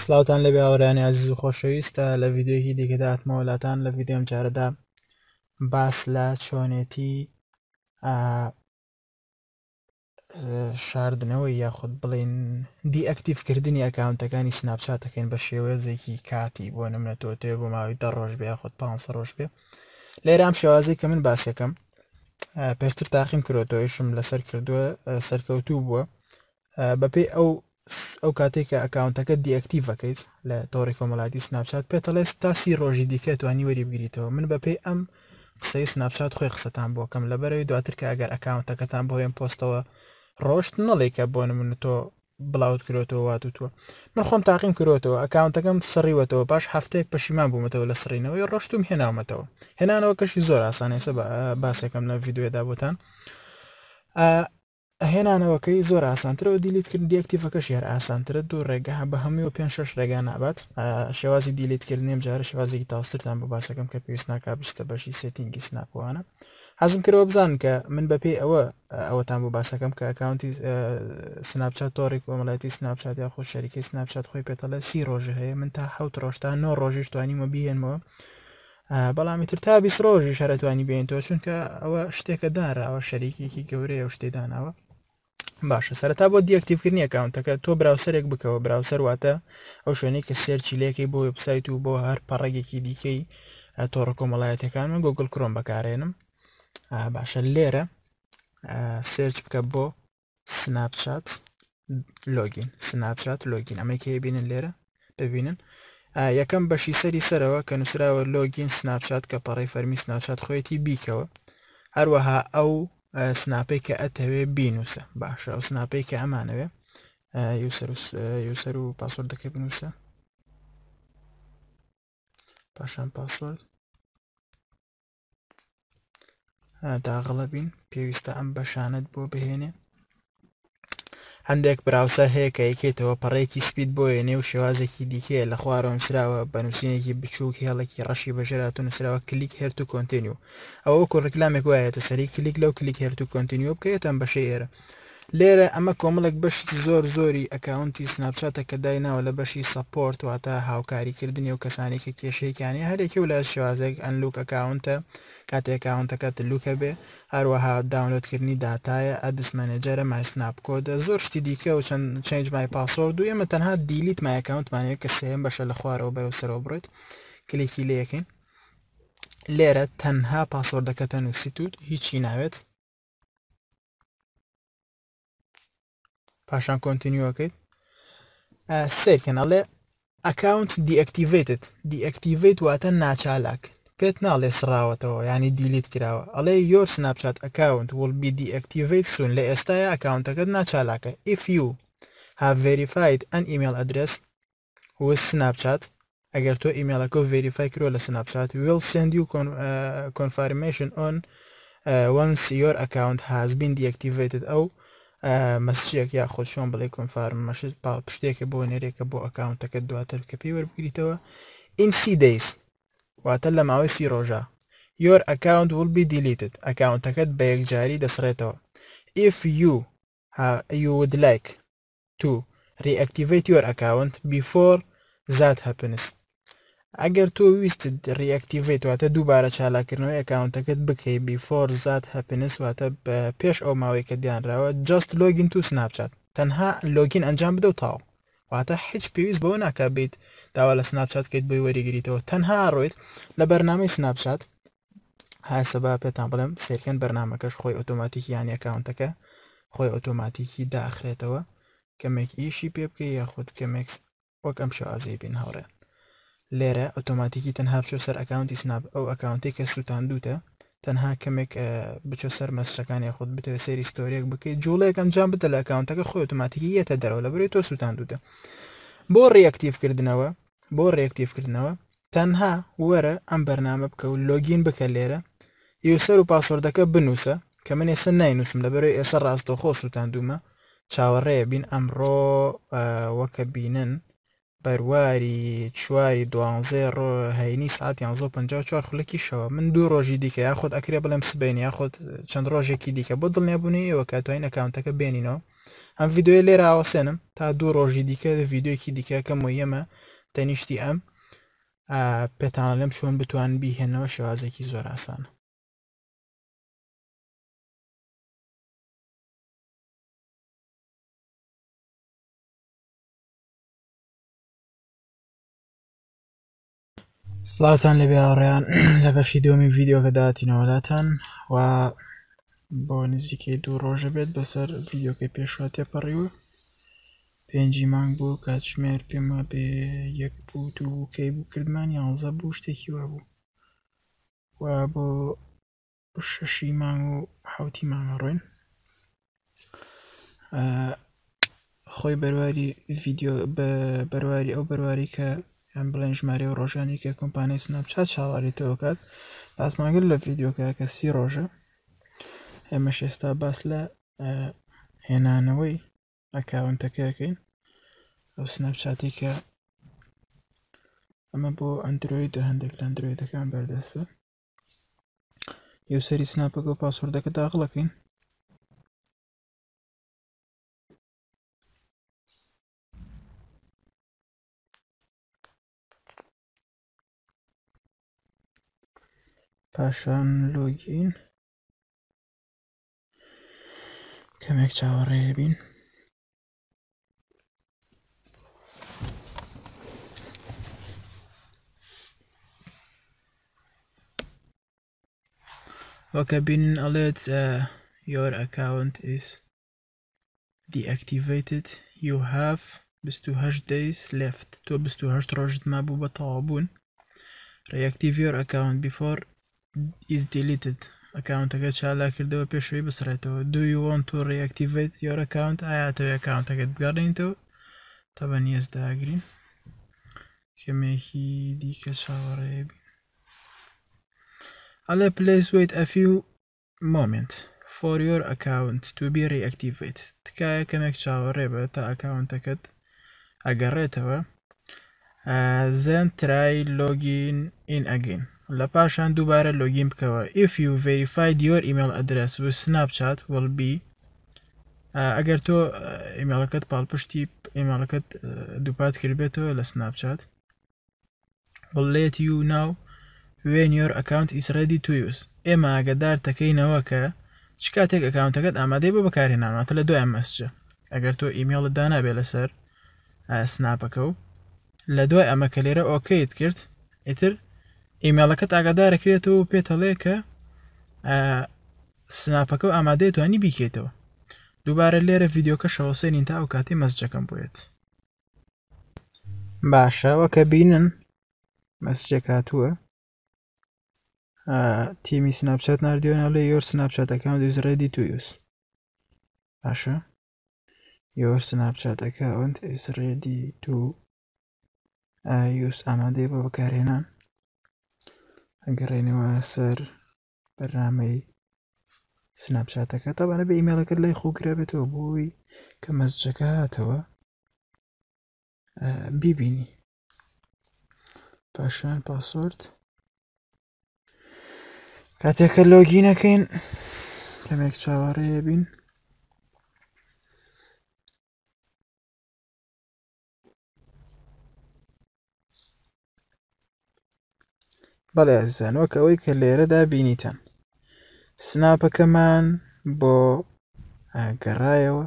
سلاوتان لە باوەرانی عزیز و خۆشەویستە لە یددیۆکی دیکەدا ئاتمەوەلاتان لە یددیۆم جارەدا باس لە چۆنێتی شاردنەوەی یاخود بڵین دیئکتیفکردنی ئەکاونتەکانی سناپچاتەکەین بە شێوەیەزێکی کاتی بۆ نمێتەوە توێ بۆ ماوەی دە ڕۆژ بێ یاخود پ ڕۆژ بێ لێرام شێوازەی کە من باسەکەم پێشتر تاقیم کرۆتەوەیشم لەسەر کردووە سەرکەوتوو بووە بەپی ئەو ئەو کاتێککە ئەکاونتەکە دیەکتیڤەکەیت لە تۆڕی فۆمەڵاتی سناپچات پێتەڵێ تاسی ڕۆژی دیکە توانی وەری بگریتەوە من بە پێی ئەم قسەی سناپچات خۆی قسەتان بۆ کەم لەبەرەوەی دواتر کە ئەگەر ئەکاونتەکەتان بۆیان پۆستەوە ڕۆشت نەڵێک کە بۆ نمون تۆ بڵاوت کرێتەوە واتوتوە من خۆم تاقیم کرۆتەوە ئەکاونتەکەم سڕیوەتەوە باش هەفتەیەک پەشیمان بوومەتەوە لە سرینەوەی ڕۆشتم هێناومەتەوە هێنانەوە کەشی زۆر ئاسانەیسە باسێکم لە یددیوێدا بۆتان هێنانەوەکەی زۆر ئاسانترەوە دیلیتکرد دیکتیفەکەش یار ئاسانترە دوو ڕێگە بە هەموو و پێ شش ڕێگا نابات شێوازی دیلیتکردنیم جارە شێوازێکی تاسترتان بە باسەکەم کە پێویست ناکا بشتە بەشی سێتینگی سناپوانە حەزم کردەوە بزان کە من بە پێی ئەوە ئەوەتان بۆ باسەکەم کە ئەکاونتی سناپچات تۆڕێک ومەڵەتی سناپچات یا خۆ شەریکی سناپچات خۆی پێتەڵە سی ڕۆژە هەیە من تا حوت ڕۆژتا نۆ ڕۆژیش توانیمە بیێنمەوە بەڵامی تر تا بیست ڕۆژی شارەتوانی بێنەوە چونکە ئەوە شتێکە دارا ئەوە شەریکیکی گەورەیە و شتێداناوە باشە سەرتا بۆ دیکتیفکردنی ئەکاونتەکە تۆ براوسەرێک بکەوە براوسەر واتە ئەو شوێنەی کە سێرچی لەکەی بۆ وبسایت و بۆ هەر پەڕێگێکی دیکەی تۆڕە کۆمەڵایەتەکان من گوگل کرۆم بەکارێنم باشە لێرە سێرچ بکە بۆ سناپچات لۆگین سناپچات لۆگین ئەمەکەی بینن لێرە ببینن یەکەم بەشی سەری سەرەوە کە نووسراوە لۆگین سناپچات کە پەڕی فەرمی سناپچات خۆیەتی بیکەوە هەروەها ئەو سناپەی کە ئەتەوێ بینوسە باشە ئەو سناپەی کە ئەمانەوێ یوسەر و پاسۆر دەکەی بنووسە پاشان پاسۆرد داغڵە بین پێویستە ئەم بەشانت بۆ بهێنێ هەندێک براوسەر هەیە کە یەکێتەوە پەڕێکی سپید بۆیە نێو شێوازێکی دیکەیە لە خوارەوە نووسراوە بە نووسینێکی بچووک هێڵێکی ڕەشی بەژێرات و نووسراوە کلیک هێرت و کۆنتینیو ئەوە کوڕکلامێک وایەتە سەری کلیک لەو کلیک هێرت و کۆنتینیو بکەێتەن بەشێ ئێرە. لێرە ئەمە کۆمەڵێک بەشتی زۆر زۆری ئەکاونتی سناپچاتە کە دایناوە لە بەشی سپۆرت واتە هاوکاریکردنی و کەسانێکی کێشەیەکیانی هەرێکی و لە شێوازێک ئەنلوک ئەکاونتە کاتێکاونتەکەت لوکە بێ هەروەها داونلودکردنی دااتایە ئەدسمەنەجەرە مایسناپ کۆدە زۆر شتی دیکە و چەند چنج مای پاسۆر دوو ئێمە تەنها دیلیت مایکاونتمانەیە کە سێم بەشە لە خوارەوە بەرەو سەرەوە بڕێت کلێکی لەکەین لێرە تەنها پاسۆردەکەتە نووسیت و هیچی ناوێت Fashion continue okay. Uh, second, account deactivated deactivate وقتا ناچالك بيت نالي or يعني delete كراوة علي your snapchat account will be deactivated soon لأستايا account تكد ناچالك if you have verified an email address with snapchat اگر email ایمیل اکو verify کرو Snapchat, we will send you con uh, confirmation on uh, once your account has been deactivated او مەسجێک یا خۆشۆن بڵێ کۆنفارم مەشت پاڵ پشتێکە بۆ نێرێکە بۆ ئەکاونتەکە دواتر کە پێی وەربگریتەوە ئینسی دەیس واتە لە ماوەی سی ڕۆژە your account will be deleted ئەکاونتەکەت بە یەکجاری دەسڕێتەوە if you you would like to reactivate your account before that happens ئەگەر تۆ ویستت ڕیەکتیڤیت واتە دووبارە چالاکردنەوەی ئەکاونتەکەت بکەی بیفۆر زات هەپنس واتە پێش ئەو ماوەی کە دیانراوە جست لۆگین تو سناپچات تەنها لۆگین ئەنجام بدە و تاو واتە هیچ پێویست بەوە ناکە بیت داوا لە سناپچات کەیت بۆی وەریگریتەوە تەنها ڕۆیت لە بەرنامەی سناپچات هاسە با پێتان بڵم سێکەن بەرنمەکەش خۆی ئۆتۆماتیکی یان ئەکاونتەکە خۆی ئۆتۆماتیکی داخرێتەوە کەمێک ئیشی پێ بکە یاخود کەمێک وەک ئەم شازیبین هاوڕێن لێرە ئۆتۆماتیکی تەنها بچۆ سەر ئەکاونتی سناب ئەو ئەکاونتی کە سووتان دوتە تەنها کەمێک بچۆ سەر مەسەکانی خۆت بتە سێری ستۆریەک بکەیت جوڵەیەک ئەنجام بدە لە ئەکاونتەکە خۆی ئۆتۆماتیکی یەتە دەرەوە لە بێت تۆ سووتان دوتە بۆ ڕێکتیفکردنەوە بۆ ڕێکتیفکردنەوە تەنها وەرە ئەم بەرنامە بکە و لۆگین بکە لێرە یوسەر و پاسۆردەکە بنووسە کە من ئێستا ناینووسم لە بەرەوەی ئێستا ڕاستۆ خۆ سووتان دومە چاوەڕێ بین ئەمڕۆ وەکە بینن بەرواری چواری دوانزێ ڕۆ هەینی ساعت 1954 خولکی شەوە من دوو ڕۆژی دیکە یاخود ئەکرێ بڵێم سبین یاخود چەند ڕۆژێکی دیکە بۆ دڵنیابوونی ئەوە کاتوین ئەکانتەکە بێنینەوە ئەم یددیوی لێرە ئاوەسێنم تا دوو ڕۆژی دیکە یددیوکی دیکەکەم و یەمە تەنیشتی ئەم پێتان لەم شوون بتوان بیهێنەوە شێوازێکی زۆر ئاسانە سڵاتان لەبێ ئاڕیان لە بەشی دومی ڤیددیۆکە داهاتینەوەلاتان و بۆ نزیکەی دوو ڕۆژە بێت بەسەر ڤیددیۆکەی پێشوە تێپەڕیوە پێنجی مانگ بوو کاتژمێر پێمە بێ یەک بوو دوو کەی بوو کردمان یانزە بوو شتێکی وە بوو و بۆ شەشی مانگ و حوتی مانگە ڕۆین خۆی بەرواری ڤیددیو بە بەرواری ئەو بەرواری کە ئەم بڵێن ژمارە و ڕۆژانی کە کۆمپانای سناپچات چاواری تەوەکات ئاسماگر لە ڤیددیوکە کە سی ڕۆژە ئێمە شێستا باس لە هێنانەوەی ئەکاونتەکەەکەین ئەو سناپچاتی کە ئەمە بۆ ئەندروید هەندێک لە ئەندرویدەکان بەردەستە یوسری سناپەکە و پاسوردەکە داغڵەکەین عشان لوجين كم هيك تعوريبين وكبين اليت يور اكاونت از دي اكتيفيتد يو هاف بستو هاش دايز ليفت تو بستو هاش روجت ما بو Reactive your account before is deleted ئەکاونتەکە چالاکردەوە پێشوی بسرێتەوە دو want to reactivate your account ئایاتەوە ئەکاونتەکەت بگەڕێنیتەوە تا بە نیێز داگرین کەمێکی دیکە چاوەڕێبی ئەلێ پلیس ویت ئەفی و moment for your account to be reactivate تکایە کەمێک چاوەڕێ بە تا ئەکاونتەکەت ئەگەڕێتەوە then try login in again لە پاشان دووبارە لۆگین بکەوە if you verified your email address with snapchat will be ئەگەر تۆ ئیمالەکەت پاڵپشتی ئیمالەکەت دووپات کردبێتەوە لە سناپچات بڵێت you now when your account is ready to use ئێمە ئاگدار تەکەینەوە کە چ کاتێک ئەکاونتەکەت ئامادەی بۆ بەکارهێناناتە لە دوای مەسجە ئەگەر تۆ ئیمێڵت دانابێت لەسەر سناپەکە و لە دوای ئەمە کە لێرە ئۆکیت کرد ئیتر ئیمێڵەکەت ئاگادارەکرێتەوە پێتەڵێ کە سناپەکە و ئامادەێت توانی بیکێتەوە دووبارە لێرە ڤیددیوکە شەوەسێنین تا ئەو کاتی مەسجەکەم بێت باشەوە کە بینن مەسجێک هاتووە تیمی سناپچات نردیۆنا لە یۆر سناپچاتەکان دوزڕێدی تویوس باشە یۆر سناپچاتەکە ئەوند ئیسڕێدی تو یوس ئامادەی بە بەکارهێنان ئەگەڕێنەوە سەر بەرنامەی سناپشاتەکە تاوانە بە ئیمێلەکەت لای خوگرە بێتەوە بۆی کە مەزجەکە هاتەوە بیبینی پاشان پاسۆرد کاتێکە لۆگینەکەین کەمێک چاوەڕێ بین بەڵێ زانۆک ئەوەی کە لێرەدا بینیتان سناپەکەمان بۆ گەڕایەوە